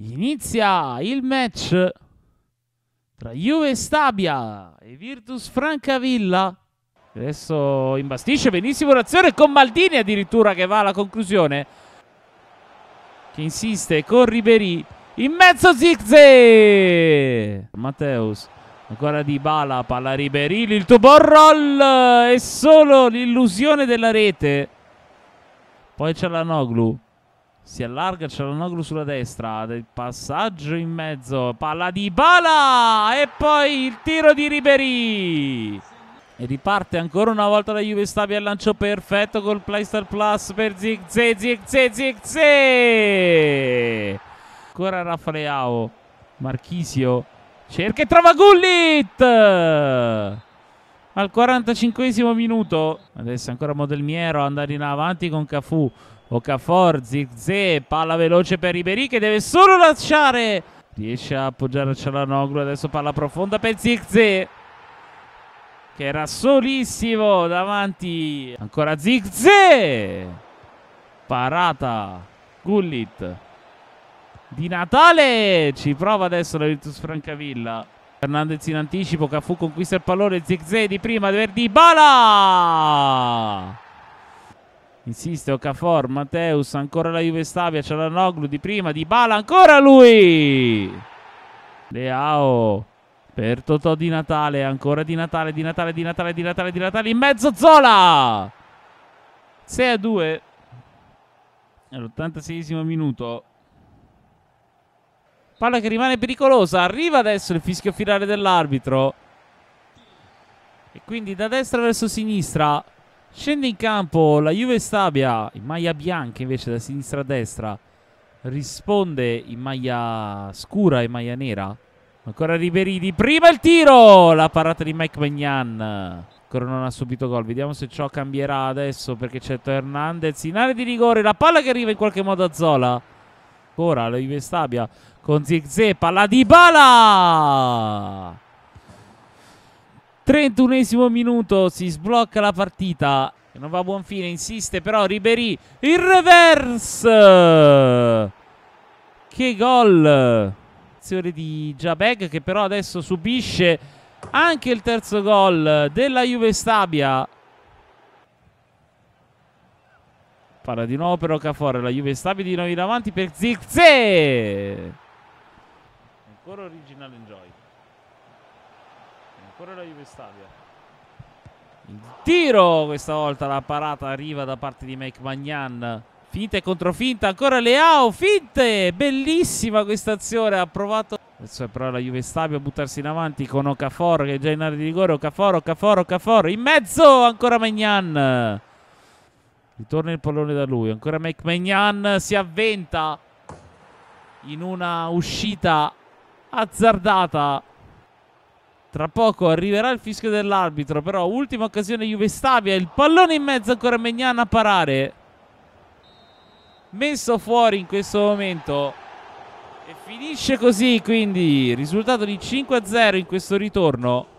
Inizia il match tra Juve Stabia e Virtus Francavilla. Adesso imbastisce benissimo l'azione con Maldini addirittura che va alla conclusione. Che insiste con Ribery. In mezzo Zigze! Matteus. Ancora di Bala, palla Ribery, il tuo buon roll è solo l'illusione della rete. Poi c'è la Noglu. Si allarga, c'è l'anoglu sulla destra, del passaggio in mezzo, palla di Bala e poi il tiro di Ribery. E riparte ancora una volta la Juve Stabia al lancio perfetto col Playstar Plus per Zigze, Zigze, Zigze. Ancora Raffaeleau. Marchisio, cerca e trova Gullit! Al 45 minuto, adesso ancora Modelmiero andare in avanti con Cafu. Okafor, Zirze, palla veloce per Ribery che deve solo lasciare. Riesce a appoggiare a Cialanoglu, adesso palla profonda per Zirze. Che era solissimo davanti. Ancora Zirze. Parata. Gullit. Di Natale. Ci prova adesso la Virtus Francavilla. Fernandez in anticipo, Cafu conquista il pallone, Zirze di prima, Verdi, Bala! Insiste Ocafor, Mateus, ancora la Juve Stavia, c'è la Noglu di prima, di Bala, ancora lui! Leao per Totò di Natale, ancora di Natale, di Natale, di Natale, di Natale, di Natale, in mezzo Zola! 6 a 2 all'86 minuto. Palla che rimane pericolosa, arriva adesso il fischio finale dell'arbitro. E quindi da destra verso sinistra Scende in campo la Juve Stabia in maglia bianca invece da sinistra a destra. Risponde in maglia scura e maglia nera. Ancora di Prima il tiro! La parata di Mike Magnan. Ancora non ha subito gol. Vediamo se ciò cambierà adesso perché c'è Hernandez in area di rigore. La palla che arriva in qualche modo a Zola. Ancora la Juve Stabia con Zigze. Palla di Bala! 31 minuto, si sblocca la partita. Non va a buon fine, insiste però Ribery. Il reverse! Che gol! Azione di Jabeg che però adesso subisce anche il terzo gol della Juve Stabia. Parla di nuovo per Ocafor, la Juve Stabia di nuovo in avanti per Zirkzee. Ancora originale enjoy ancora la Juve Stabia. Il tiro questa volta la parata arriva da parte di Mike Magnan. Finta e controfinta, ancora Leao, finte! Bellissima questa azione, ha provato Adesso è però la Juve Stabia a buttarsi in avanti con Okafor che è già in area di rigore. Okafor, Okafor, Okafor. In mezzo ancora Magnan. Ritorna il pallone da lui. Ancora Mike Magnan si avventa in una uscita azzardata. Tra poco arriverà il fischio dell'arbitro, però ultima occasione Juve Stabia, il pallone in mezzo ancora Megnana a parare. Messo fuori in questo momento e finisce così, quindi risultato di 5-0 in questo ritorno.